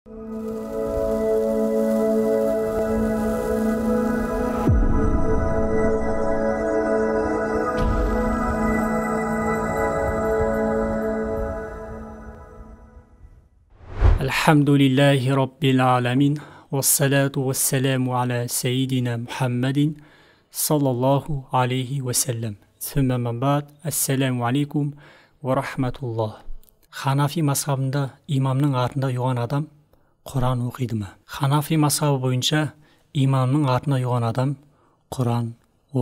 الحمد لله رب العالمين والصلاة والسلام على سيدنا محمد صلى الله عليه وسلم ثم من بعد السلام عليكم ورحمة الله ханафи мазхабында إمامنا артында يوان адам құран оқиды ма ханафи масабы бойынша имамның артына ұйған адам құран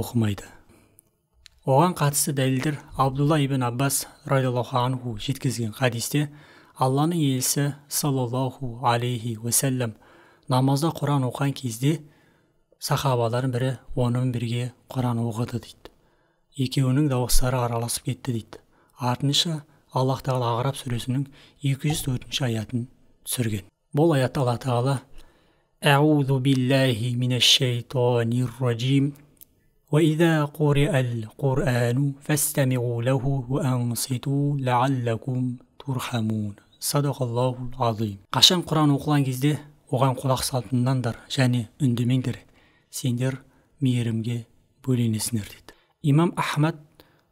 оқымайды оған қатысты дәлелдер абдулла ибн аббас радиаллаху анху жеткізген хадисте алланың елшісі саллаллаху алейхи уасалям намазда құран оқыған кезде сахабалардың бірі онымен бірге құран оқыды дейді екеуінің дауыстары араласып кетті дейді артынша аллах тағала сүресінің 204 жүз аятын түсірген бұл аят алла тағала әузу биллахи минашшайтаниррожим وإذا قرئ القرآن فاستمعوا له وأنصتوا لعلكم ترحمون صدق الله العظيم қашан құран оқылған кезде оған құлақ салтындандар және үндемеңдер сендер мейірімге бөленесіңдер дейді имам ахмад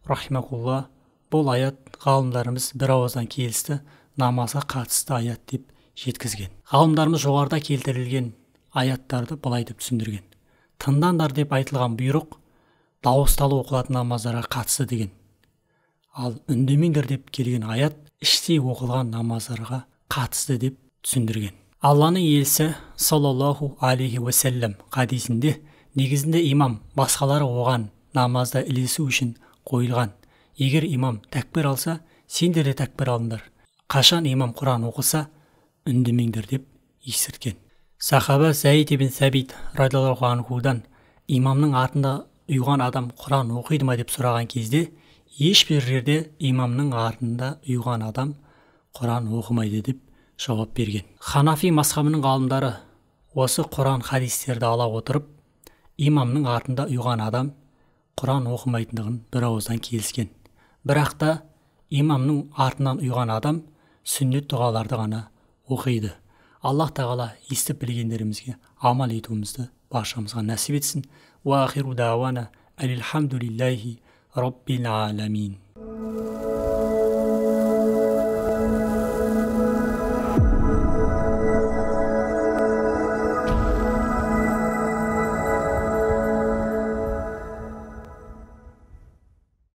рахимахулла бұл аят ғалымдарымыз бір ауыздан келісті намазға қатысты аят деп жеткізген ғалымдарымыз жоғарыда келтірілген аяттарды былай деп түсіндірген тыңдаңдар деп айтылған бұйрық дауысталы оқылатын намаздарға қатысты деген ал үндемеңдер деп келген аят іштей оқылған намаздарға қатысты деп түсіндірген алланың елсі саллаллаху алейхи уасалям хадисінде негізінде имам басқалары оған намазда ілесу үшін қойылған егер имам тәкбір алса сендер де тәкбір алыңдар қашан имам құран оқыса үндемеңдер деп ескерткен сахаба сәид ибн сәбит радиаллаху анхудан имамның артында ұйған адам құран оқиды ма деп сұраған кезде ешбір жерде имамның артында ұйған адам құран оқымайды деп жауап берген ханафи масхабының ғалымдары осы құран хадистерді ала отырып имамның артында ұйған адам құран оқымайтындығын бір ауыздан келіскен бірақ та имамның артынан ұйған адам сүннет дұғаларды ғана оқиды аллах тағала естіп білгендерімізге амал етуімізді баршамызға нәсіп етсін уахиру дауана әлилхамдулиллахи раббил аламин